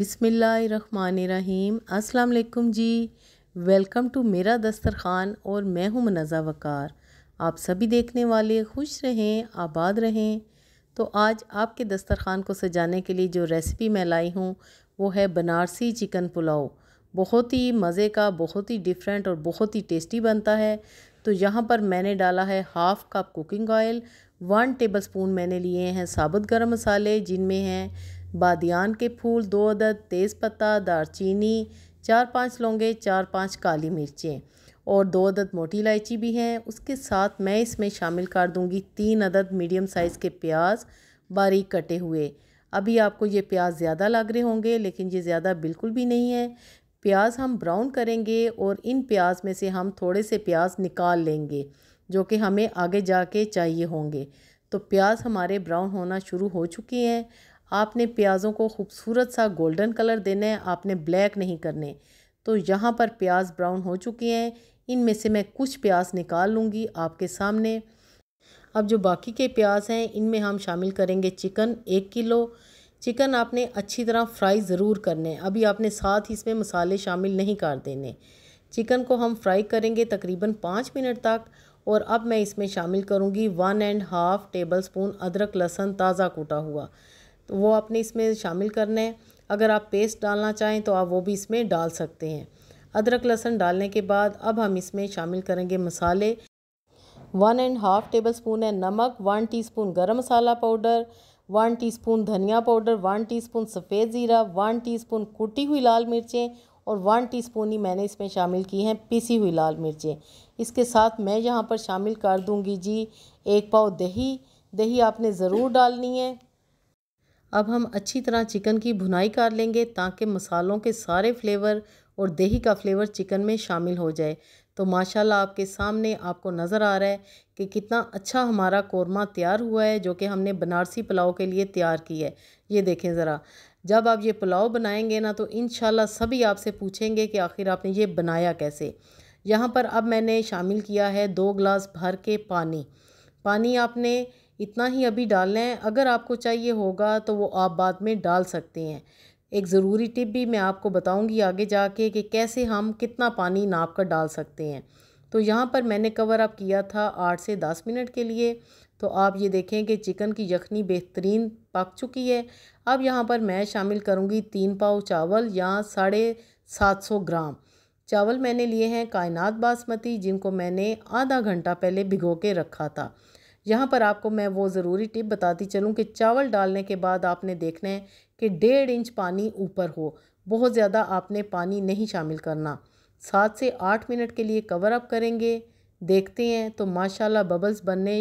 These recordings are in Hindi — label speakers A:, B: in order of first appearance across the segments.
A: बिसमीम अस्सलाम जी वेलकम टू मेरा दस्तरखान और मैं हूं मनज़ा वक़ार आप सभी देखने वाले खुश रहें आबाद रहें तो आज आपके दस्तरखान को सजाने के लिए जो रेसिपी मैं लाई हूं वो है बनारसी चिकन पुलाव बहुत ही मज़े का बहुत ही डिफरेंट और बहुत ही टेस्टी बनता है तो यहाँ पर मैंने डाला है half cup cooking oil one tablespoon मैंने लिए हैं साबुत गर्म मसाले जिनमें हैं बादियान के फूल दो अदद तेज़पत्ता दारचीनी चार पांच लौंगे चार पांच काली मिर्चें और दो अदद मोटी इलायची भी हैं उसके साथ मैं इसमें शामिल कर दूंगी तीन अदद मीडियम साइज़ के प्याज बारीक कटे हुए अभी आपको ये प्याज ज़्यादा लग रहे होंगे लेकिन ये ज़्यादा बिल्कुल भी नहीं है प्याज हम ब्राउन करेंगे और इन प्याज में से हम थोड़े से प्याज निकाल लेंगे जो कि हमें आगे जाके चाहिए होंगे तो प्याज हमारे ब्राउन होना शुरू हो चुके हैं आपने प्याज़ों को खूबसूरत सा गोल्डन कलर देना है आपने ब्लैक नहीं करने तो यहाँ पर प्याज ब्राउन हो चुके हैं इनमें से मैं कुछ प्याज निकाल लूँगी आपके सामने अब जो बाकी के प्याज हैं इनमें हम शामिल करेंगे चिकन एक किलो चिकन आपने अच्छी तरह फ्राई ज़रूर करने हैं अभी आपने साथ ही इसमें मसाले शामिल नहीं कर देने चिकन को हम फ्राई करेंगे तकरीबन पाँच मिनट तक और अब मैं इसमें शामिल करूँगी one and half tablespoon अदरक लहसन ताज़ा कूटा हुआ तो वो आपने इसमें शामिल करना है अगर आप पेस्ट डालना चाहें तो आप वो भी इसमें डाल सकते हैं अदरक लहसुन डालने के बाद अब हम इसमें शामिल करेंगे मसाले one and half tablespoon है नमक one teaspoon garam masala powder one teaspoon धनिया पाउडर वन टीस्पून सफ़ेद ज़ीरा वन टीस्पून कुटी हुई लाल मिर्चें और वन टीस्पून ही मैंने इसमें शामिल की हैं पीसी हुई लाल मिर्चें इसके साथ मैं यहाँ पर शामिल कर दूँगी जी एक पाव दही दही आपने ज़रूर डालनी है अब हम अच्छी तरह चिकन की भुनाई कर लेंगे ताकि मसालों के सारे फ्लेवर और दही का फ्लेवर चिकन में शामिल हो जाए तो माशाल्लाह आपके सामने आपको नज़र आ रहा है कि कितना अच्छा हमारा कौरमा तैयार हुआ है जो कि हमने बनारसी पुलाव के लिए तैयार की है ये देखें ज़रा जब आप ये पुलाव बनाएंगे ना तो इन सभी आपसे पूछेंगे कि आखिर आपने ये बनाया कैसे यहाँ पर अब मैंने शामिल किया है दो गिलास भर के पानी पानी आपने इतना ही अभी डाल लें अगर आपको चाहिए होगा तो वो आप बाद में डाल सकते हैं एक ज़रूरी टिप भी मैं आपको बताऊंगी आगे जाके कि कैसे हम कितना पानी नाप कर डाल सकते हैं तो यहाँ पर मैंने कवर अप किया था आठ से दस मिनट के लिए तो आप ये देखें कि चिकन की यखनी बेहतरीन पक चुकी है अब यहाँ पर मैं शामिल करूँगी तीन पाव चावल या साढ़े सात सौ ग्राम चावल मैंने लिए हैं कायनात बासमती जिनको मैंने आधा घंटा पहले भिगो के रखा था यहाँ पर आपको मैं वो ज़रूरी टिप बताती चलूँ कि चावल डालने के बाद आपने देखना है कि डेढ़ इंच पानी ऊपर हो बहुत ज़्यादा आपने पानी नहीं शामिल करना सात से आठ मिनट के लिए कवर अप करेंगे देखते हैं तो माशाल्लाह बबल्स बनने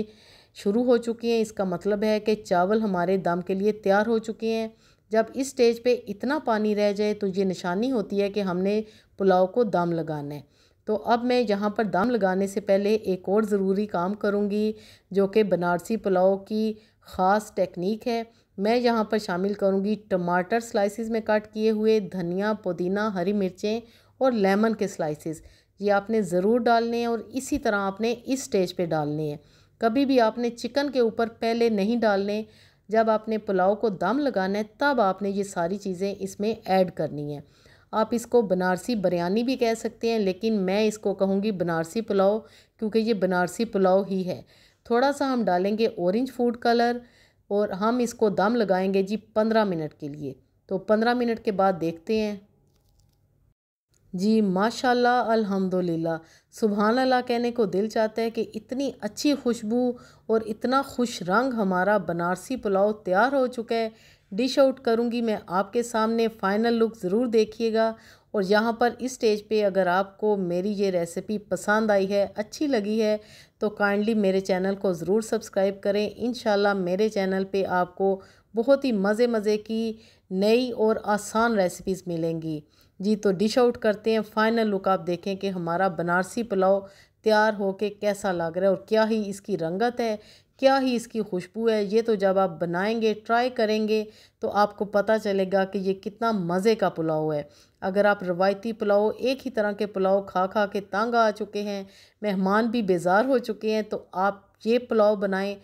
A: शुरू हो चुकी हैं इसका मतलब है कि चावल हमारे दम के लिए तैयार हो चुके हैं जब इस स्टेज पे इतना पानी रह जाए तो ये निशानी होती है कि हमने पुलाव को दम लगाना है तो अब मैं यहाँ पर दाम लगाने से पहले एक और ज़रूरी काम करूँगी जो कि बनारसी पुलाव की ख़ास टेक्निक है मैं यहाँ पर शामिल करूँगी टमाटर स्लाइसिस में कट किए हुए धनिया पुदीना हरी मिर्चें और लेमन के स्लाइसिस ये आपने ज़रूर डालने हैं और इसी तरह आपने इस स्टेज पे डालने हैं कभी भी आपने चिकन के ऊपर पहले नहीं डालने जब आपने पुलाव को दम लगाना है तब आपने ये सारी चीज़ें इसमें ऐड करनी है आप इसको बनारसी बिरयानी भी कह सकते हैं लेकिन मैं इसको कहूँगी बनारसी पुलाव क्योंकि ये बनारसी पुलाव ही है थोड़ा सा हम डालेंगे ऑरेंज फूड कलर और हम इसको दम लगाएंगे जी पंद्रह मिनट के लिए तो पंद्रह मिनट के बाद देखते हैं जी माशाल्लाह अल्हम्दुलिल्लाह सुबहान अल्लाह कहने को दिल चाहता है कि इतनी अच्छी खुशबू और इतना खुश रंग हमारा बनारसी पुलाव तैयार हो चुका है डिश आउट करूँगी मैं आपके सामने फ़ाइनल लुक ज़रूर देखिएगा और यहाँ पर इस स्टेज पे अगर आपको मेरी ये रेसिपी पसंद आई है अच्छी लगी है तो काइंडली मेरे चैनल को ज़रूर सब्सक्राइब करें इन मेरे चैनल पे आपको बहुत ही मज़े मज़े की नई और आसान रेसिपीज़ मिलेंगी जी तो डिश आउट करते हैं फाइनल लुक आप देखें कि हमारा बनारसी पुलाव तैयार हो के कैसा लग रहा है और क्या ही इसकी रंगत है क्या ही इसकी खुशबू है ये तो जब आप बनाएंगे ट्राई करेंगे तो आपको पता चलेगा कि ये कितना मज़े का पुलाव है अगर आप रवायती पुलाव एक ही तरह के पुलाव खा खा के तंग आ चुके हैं मेहमान भी बेजार हो चुके हैं तो आप ये पुलाव बनाएं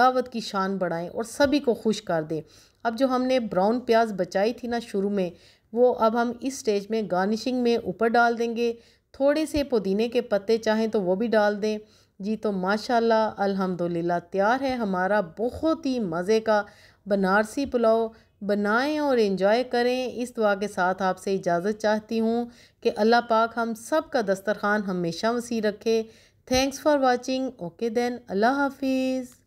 A: दावत की शान बढ़ाएं और सभी को खुश कर दें अब जो हमने ब्राउन प्याज बचाई थी ना शुरू में वो अब हम इस स्टेज में गार्निशिंग में ऊपर डाल देंगे थोड़े से पुदीने के पत्ते चाहें तो वो भी डाल दें जी तो माशाल्लाह अल्हम्दुलिल्लाह तैयार है हमारा बहुत ही मज़े का बनारसी पुलाव बनाएं और इन्जॉय करें इस दुआ के साथ आपसे इजाज़त चाहती हूँ कि अल्लाह पाक हम सब का दस्तरखान हमेशा वसी रखे thanks for watching okay then Allah हाफिज़